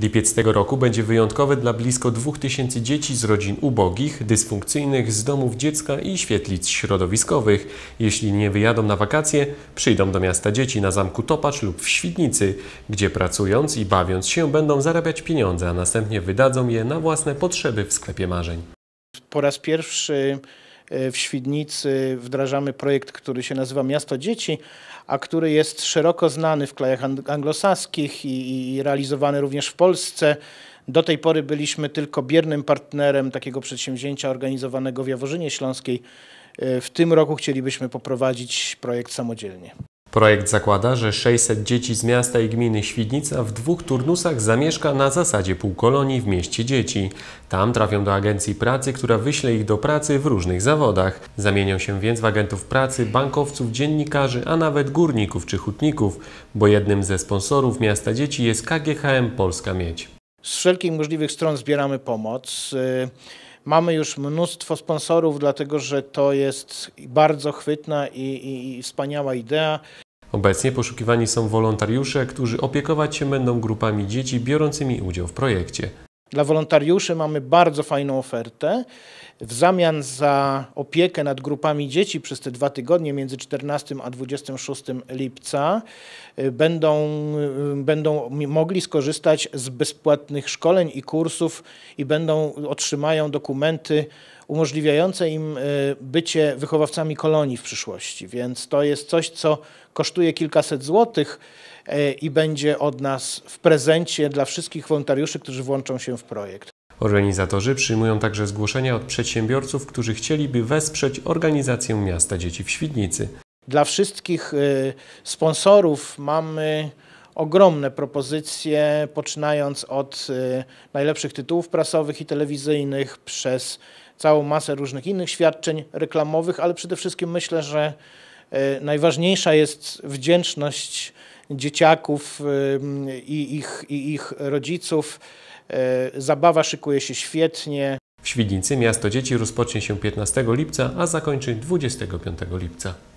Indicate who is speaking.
Speaker 1: Lipiec tego roku będzie wyjątkowy dla blisko 2000 dzieci z rodzin ubogich, dysfunkcyjnych, z domów dziecka i świetlic środowiskowych. Jeśli nie wyjadą na wakacje, przyjdą do miasta dzieci na zamku Topacz lub w Świdnicy, gdzie pracując i bawiąc się będą zarabiać pieniądze, a następnie wydadzą je na własne potrzeby w sklepie marzeń.
Speaker 2: Po raz pierwszy E, w Świdnicy wdrażamy projekt, który się nazywa Miasto Dzieci, a który jest szeroko znany w krajach anglosaskich i, i realizowany również w Polsce. Do tej pory byliśmy tylko biernym partnerem takiego przedsięwzięcia organizowanego w Jaworzynie Śląskiej. E, w tym roku chcielibyśmy poprowadzić projekt samodzielnie.
Speaker 1: Projekt zakłada, że 600 dzieci z miasta i gminy Świdnica w dwóch turnusach zamieszka na zasadzie półkolonii w mieście dzieci. Tam trafią do agencji pracy, która wyśle ich do pracy w różnych zawodach. Zamienią się więc w agentów pracy, bankowców, dziennikarzy, a nawet górników czy hutników, bo jednym ze sponsorów miasta dzieci jest KGHM Polska Miedź.
Speaker 2: Z wszelkich możliwych stron zbieramy pomoc. Y, mamy już mnóstwo sponsorów, dlatego że to jest bardzo chwytna i, i, i, wspaniała idea.
Speaker 1: Obecnie poszukiwani są wolontariusze, którzy opiekować się będą grupami dzieci biorącymi udział w projekcie.
Speaker 2: Dla wolontariuszy mamy bardzo fajną ofertę. W zamian za opiekę nad grupami dzieci przez te dwa tygodnie między 14 a 26 lipca y, będą, y, będą mogli skorzystać z bezpłatnych szkoleń i kursów i będą otrzymają dokumenty umożliwiające im e, bycie wychowawcami kolonii w przyszłości. Więc to jest coś, co kosztuje kilkaset złotych e, i będzie od nas w prezencie dla wszystkich wolontariuszy, którzy włączą się w projekt.
Speaker 1: Organizatorzy przyjmują także zgłoszenia od przedsiębiorców, którzy chcieliby wesprzeć organizację Miasta Dzieci w Świdnicy. Dla
Speaker 2: wszystkich e, sponsorów mamy ogromne propozycje, poczynając od y, najlepszych tytułów prasowych i telewizyjnych przez całą masę różnych innych świadczeń reklamowych, ale przede wszystkim myślę, że y, najważniejsza jest wdzięczność dzieciaków y, i ich, i ich rodziców. Zabawa szykuje się świetnie.
Speaker 1: W Świdnicy Miasto Dzieci rozpocznie się 15 lipca, a zakończy 25 lipca.